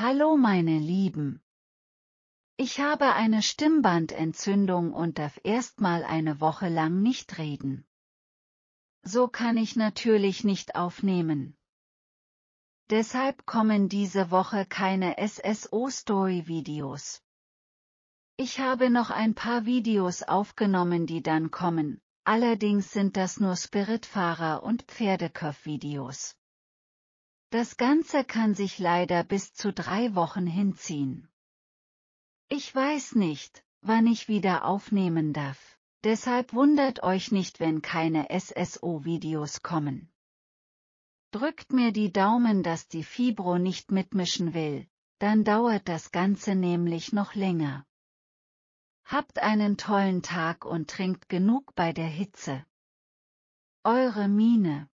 Hallo meine Lieben. Ich habe eine Stimmbandentzündung und darf erstmal eine Woche lang nicht reden. So kann ich natürlich nicht aufnehmen. Deshalb kommen diese Woche keine SSO-Story-Videos. Ich habe noch ein paar Videos aufgenommen, die dann kommen, allerdings sind das nur Spiritfahrer- und pferdeköff videos das Ganze kann sich leider bis zu drei Wochen hinziehen. Ich weiß nicht, wann ich wieder aufnehmen darf. Deshalb wundert euch nicht, wenn keine SSO-Videos kommen. Drückt mir die Daumen, dass die Fibro nicht mitmischen will, dann dauert das Ganze nämlich noch länger. Habt einen tollen Tag und trinkt genug bei der Hitze. Eure Mine